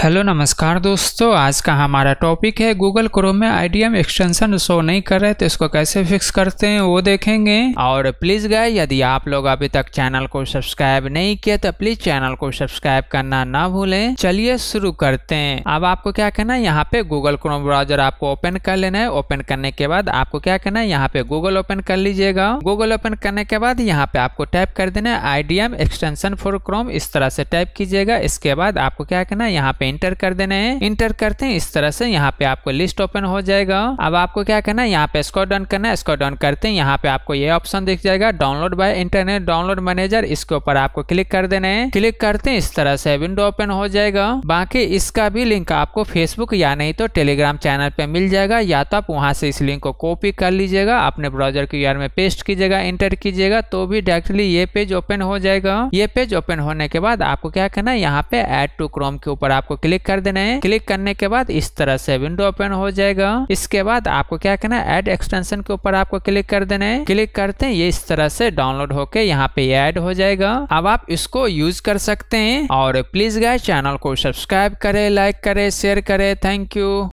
hello नमस्कार दोस्तों आज का हमारा टॉपिक है गूगल क्रोम में आईडीएम एक्सटेंशन शो नहीं कर रहे तो इसको कैसे फिक्स करते हैं वो देखेंगे और प्लीज गाय यदि आप लोग अभी तक चैनल को सब्सक्राइब नहीं किया तो प्लीज चैनल को सब्सक्राइब करना ना भूलें चलिए शुरू करते हैं अब आपको क्या करना है यहाँ पे गूगल क्रोम ब्राउजर आपको ओपन कर लेना है ओपन करने के बाद आपको क्या करना है यहाँ पे गूगल ओपन कर लीजिएगा गूगल ओपन करने के बाद यहाँ पे आपको टाइप कर देना है आईडीएम एक्सटेंशन फॉर क्रोम इस तरह से टाइप कीजिएगा इसके बाद आपको क्या करना है यहाँ पे इंटर कर देना है इंटर करते हैं इस तरह से यहाँ पे आपको लिस्ट ओपन हो जाएगा अब आपको क्या करना है यहाँ पे स्कोर डन करना है स्कोर डन करते हैं यहाँ पे आपको ये ऑप्शन दिख जाएगा download by internet download manager इसके ऊपर आपको क्लिक कर देना है क्लिक करते हैं इस तरह से विंडो ओपन हो जाएगा बाकी इसका भी लिंक आपको फेसबुक या नहीं तो टेलीग्राम चैनल पे मिल जाएगा या तो आप वहां से इस लिंक को कॉपी कर लीजिएगा अपने ब्राउजर के यूआर में पेस्ट कीजिएगा इंटर कीजिएगा तो भी डायरेक्टली ये पेज ओपन हो जाएगा ये पेज ओपन होने के बाद आपको क्या करना है यहाँ पे एड टू क्रोम के ऊपर आपको क्लिक कर देना है क्लिक करने के बाद इस तरह से विंडो ओपन हो जाएगा इसके बाद आपको क्या करना है एड एक्सटेंशन के ऊपर आपको क्लिक कर देना है क्लिक करते हैं ये इस तरह से डाउनलोड होके यहाँ पे एड हो जाएगा अब आप इसको यूज कर सकते हैं और प्लीज गाय चैनल को सब्सक्राइब करे लाइक करे शेयर करे थैंक यू